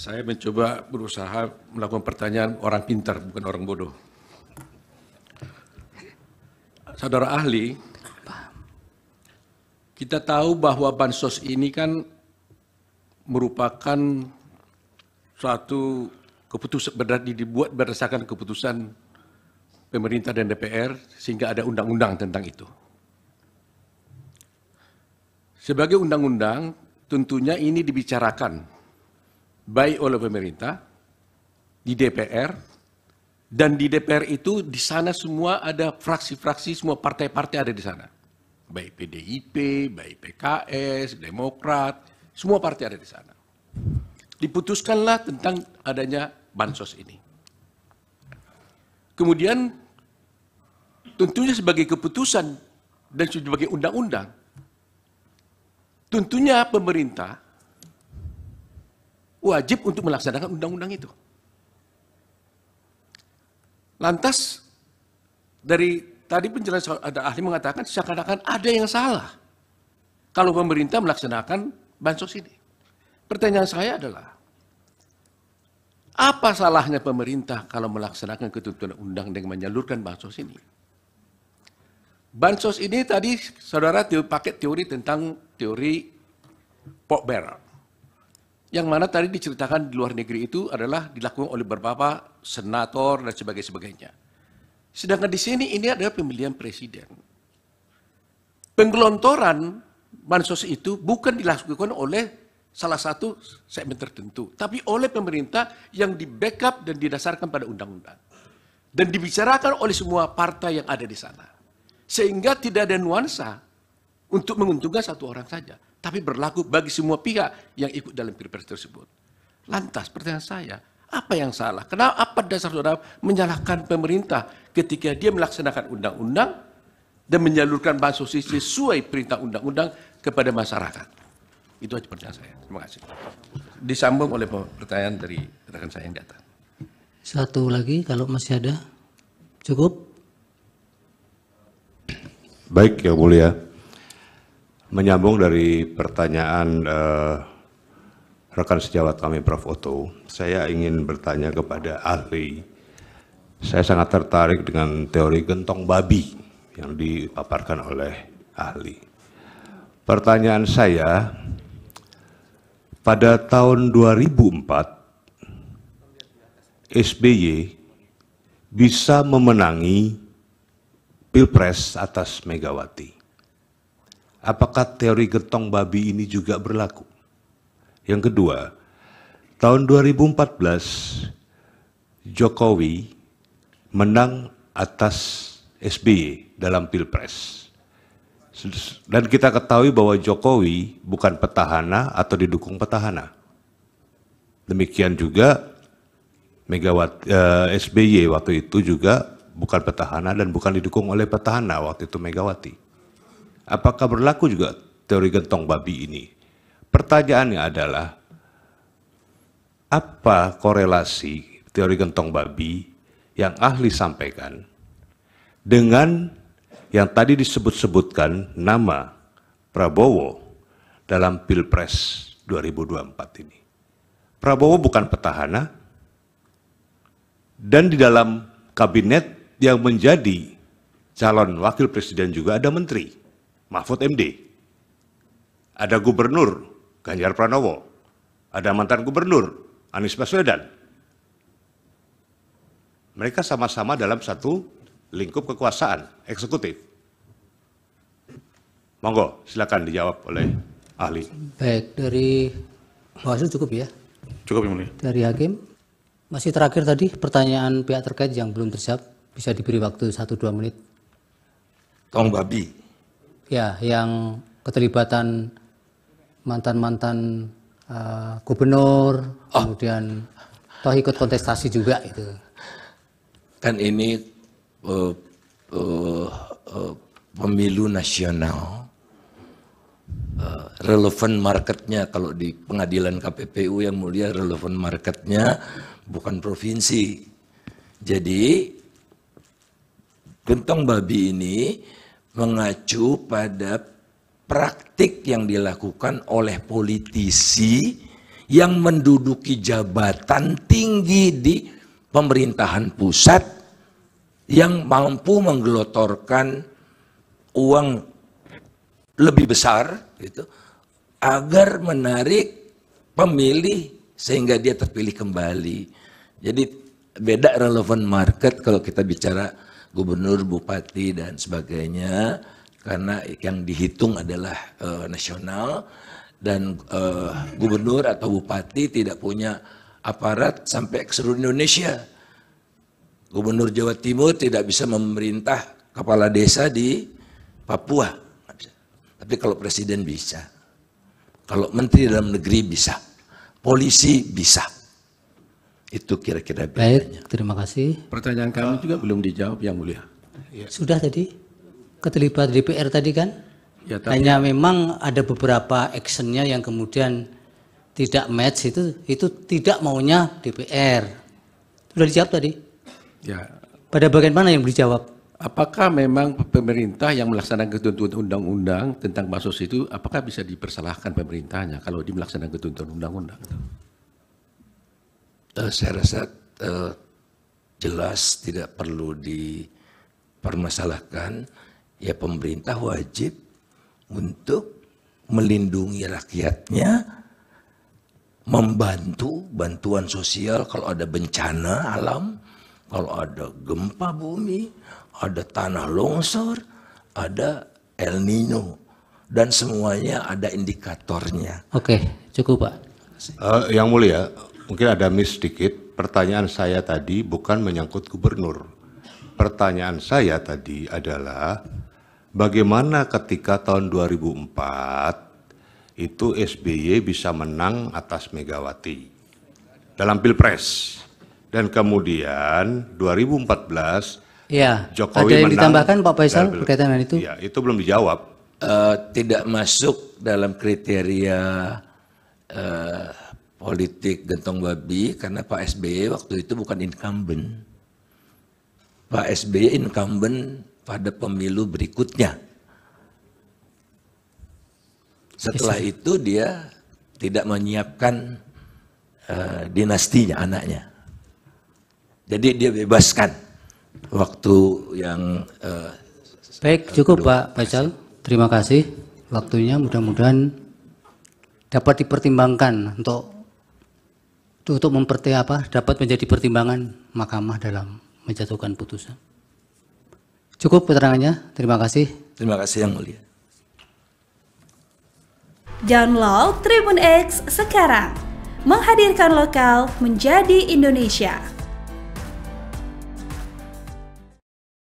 Saya mencoba berusaha melakukan pertanyaan orang pintar, bukan orang bodoh. Saudara ahli, kita tahu bahwa bansos ini kan merupakan suatu keputusan dibuat berdasarkan keputusan pemerintah dan DPR sehingga ada undang-undang tentang itu. Sebagai undang-undang, tentunya ini dibicarakan baik oleh pemerintah, di DPR, dan di DPR itu di sana semua ada fraksi-fraksi, semua partai-partai ada di sana. Baik PDIP, baik PKS, Demokrat, semua partai ada di sana. Diputuskanlah tentang adanya bansos ini. Kemudian tentunya sebagai keputusan dan sebagai undang-undang, tentunya pemerintah wajib untuk melaksanakan undang-undang itu. Lantas dari tadi penjelasan ada ahli mengatakan seakan-akan ada yang salah kalau pemerintah melaksanakan bansos ini. Pertanyaan saya adalah apa salahnya pemerintah kalau melaksanakan ketentuan undang dengan menyalurkan bansos ini? Bansos ini tadi saudara pakai teori tentang teori pork barrel. Yang mana tadi diceritakan di luar negeri itu adalah dilakukan oleh beberapa senator dan sebagainya. sebagainya. Sedangkan di sini ini adalah pemilihan presiden. Penggelontoran bansos itu bukan dilakukan oleh salah satu segmen tertentu, tapi oleh pemerintah yang di backup dan didasarkan pada undang-undang. Dan dibicarakan oleh semua partai yang ada di sana. Sehingga tidak ada nuansa untuk menguntungkan satu orang saja tapi berlaku bagi semua pihak yang ikut dalam pilpres tersebut. Lantas pertanyaan saya, apa yang salah? Kenapa apa dasar saudara menyalahkan pemerintah ketika dia melaksanakan undang-undang dan menyalurkan bansos sesuai perintah undang-undang kepada masyarakat? Itu aja pertanyaan saya. Terima kasih. Disambung oleh pertanyaan dari rekan saya yang datang. Satu lagi kalau masih ada. Cukup? Baik, Yang Mulia. Menyambung dari pertanyaan uh, rekan sejawat kami Prof. Oto, saya ingin bertanya kepada ahli. Saya sangat tertarik dengan teori gentong babi yang dipaparkan oleh ahli. Pertanyaan saya, pada tahun 2004, SBY bisa memenangi Pilpres atas Megawati apakah teori getong babi ini juga berlaku? Yang kedua, tahun 2014 Jokowi menang atas SBY dalam Pilpres. Dan kita ketahui bahwa Jokowi bukan petahana atau didukung petahana. Demikian juga Megawati eh, SBY waktu itu juga bukan petahana dan bukan didukung oleh petahana waktu itu Megawati. Apakah berlaku juga teori gentong babi ini? Pertanyaannya adalah, apa korelasi teori gentong babi yang ahli sampaikan dengan yang tadi disebut-sebutkan nama Prabowo dalam Pilpres 2024 ini? Prabowo bukan petahana, dan di dalam kabinet yang menjadi calon wakil presiden juga ada menteri. Mahfud MD, ada gubernur Ganjar Pranowo, ada mantan gubernur Anies Baswedan. Mereka sama-sama dalam satu lingkup kekuasaan eksekutif. Monggo, silakan dijawab oleh ahli. Baik, dari Bawaslu cukup ya? Cukup, Yang Dari Hakim. Masih terakhir tadi pertanyaan pihak terkait yang belum terjawab, bisa diberi waktu 1-2 menit. Tong babi ya yang keterlibatan mantan-mantan uh, gubernur, oh. kemudian toh ikut kontestasi juga itu. Kan ini uh, uh, uh, pemilu nasional. Uh, relevan marketnya kalau di pengadilan KPPU yang mulia relevan marketnya bukan provinsi. Jadi gentong babi ini mengacu pada praktik yang dilakukan oleh politisi yang menduduki jabatan tinggi di pemerintahan pusat yang mampu menggelotorkan uang lebih besar gitu agar menarik pemilih sehingga dia terpilih kembali. Jadi beda relevan market kalau kita bicara gubernur, bupati dan sebagainya karena yang dihitung adalah uh, nasional dan uh, gubernur atau bupati tidak punya aparat sampai ke seluruh Indonesia. Gubernur Jawa Timur tidak bisa memerintah kepala desa di Papua. Tapi kalau presiden bisa. Kalau menteri dalam negeri bisa. Polisi bisa. Itu kira-kira bedanya. Baik, terima kasih. Pertanyaan kami juga belum dijawab yang mulia. Ya. Sudah tadi keterlibatan DPR tadi kan? Ya, tapi... Hanya memang ada beberapa actionnya yang kemudian tidak match itu itu tidak maunya DPR. Sudah dijawab tadi? Ya. Pada bagian mana yang dijawab? Apakah memang pemerintah yang melaksanakan ketentuan undang-undang tentang masuk itu, apakah bisa dipersalahkan pemerintahnya kalau dia melaksanakan ketentuan undang-undang? Eh, saya rasa uh, jelas tidak perlu dipermasalahkan ya pemerintah wajib untuk melindungi rakyatnya membantu bantuan sosial kalau ada bencana alam kalau ada gempa bumi ada tanah longsor ada El Nino dan semuanya ada indikatornya oke cukup pak uh, yang mulia Mungkin ada miss sedikit. Pertanyaan saya tadi bukan menyangkut gubernur. Pertanyaan saya tadi adalah bagaimana ketika tahun 2004 itu SBY bisa menang atas Megawati dalam Pilpres. Dan kemudian 2014 ya, Jokowi ada yang ditambahkan Pak Faisal berkaitan dengan itu? Ya, itu belum dijawab. Uh, tidak masuk dalam kriteria uh, politik gentong babi karena Pak SBY waktu itu bukan incumbent. Pak SBY incumbent pada pemilu berikutnya. Setelah itu dia tidak menyiapkan uh, dinastinya anaknya. Jadi dia bebaskan waktu yang uh, baik cukup Pak Faisal. Terima kasih waktunya mudah-mudahan dapat dipertimbangkan untuk untuk memperti apa dapat menjadi pertimbangan mahkamah dalam menjatuhkan putusan. Cukup keterangannya. Terima kasih. Terima kasih yang mulia. Download Tribun X sekarang. Menghadirkan lokal menjadi Indonesia.